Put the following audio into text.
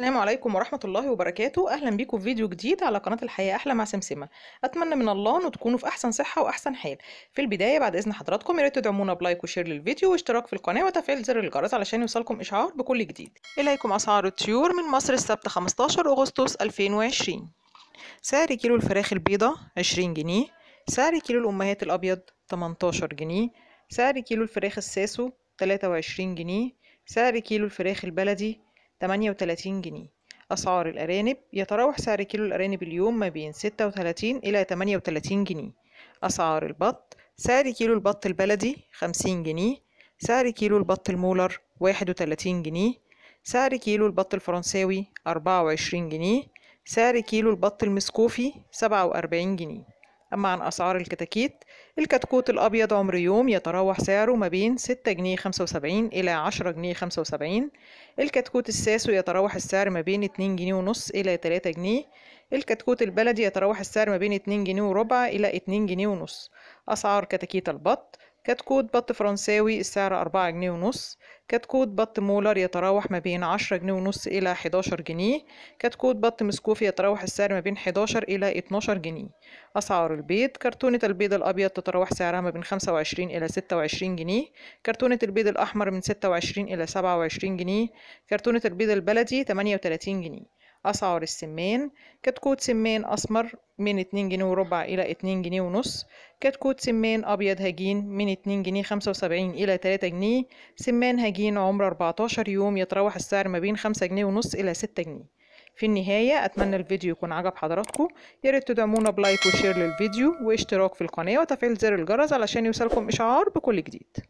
السلام عليكم ورحمة الله وبركاته أهلا بكم في فيديو جديد على قناة الحياة أحلى مع سمسمة أتمنى من الله أن تكونوا في أحسن صحة وأحسن حال في البداية بعد إذن حضراتكم ياريت تدعمونا بلايك وشير للفيديو واشتراك في القناة وتفعيل زر الجرس علشان يوصلكم إشعار بكل جديد إليكم أسعار الطيور من مصر السبت 15 أغسطس 2020 سعر كيلو الفراخ البيضة 20 جنيه سعر كيلو الأمهات الأبيض 18 جنيه سعر كيلو الفراخ الساسو 23 جنيه سعر كيلو الفراخ البلدي 38 جنيه أسعار الأرانب يتراوح سعر كيلو الأرانب اليوم ما بين 36 إلى 38 جنيه أسعار البط سعر كيلو البط البلدي 50 جنيه سعر كيلو البط المولر 31 جنيه سعر كيلو البط الفرنساوي 24 جنيه سعر كيلو البط المسكوفي 47 جنيه أما عن أسعار الكتاكيت الكتكوت الأبيض عمر يوم يتراوح سعره ما بين 6 جنيه 75 إلى 10 جنيه 75 الكتكوت الساسو يتراوح السعر ما بين 2 جنيه ونص إلى 3 جنيه الكتكوت البلدي يتراوح السعر ما بين 2 جنيه وربع إلى 2 جنيه ونص أسعار كتاكيت البط كتكوت بط فرنساوي السعر أربعة جنيه ونص كتكوت بط مولر يتراوح ما بين عشرة جنيه ونص إلى حداشر جنيه كتكوت بط مسكوفي يتراوح السعر ما بين حداشر إلى اتناشر جنيه أسعار البيض كرتونة البيض الأبيض تتراوح سعرها ما بين خمسة وعشرين إلى ستة وعشرين جنيه كرتونة البيض الأحمر من ستة وعشرين إلى سبعة وعشرين جنيه كرتونة البيض البلدي تمانية وتلاتين جنيه أسعار السمان كتكوت سمان أسمر من 2 جنيه وربع إلى 2 جنيه ونص كتكوت سمان أبيض هجين من 2 جنيه 75 إلى 3 جنيه سمان هجين عمر 14 يوم يتراوح السعر ما بين 5 جنيه ونص إلى 6 جنيه في النهاية أتمنى الفيديو يكون عجب حضراتكم ياريت تدعمونا بلايك وشير للفيديو واشتراك في القناة وتفعيل زر الجرس علشان يوصلكم إشعار بكل جديد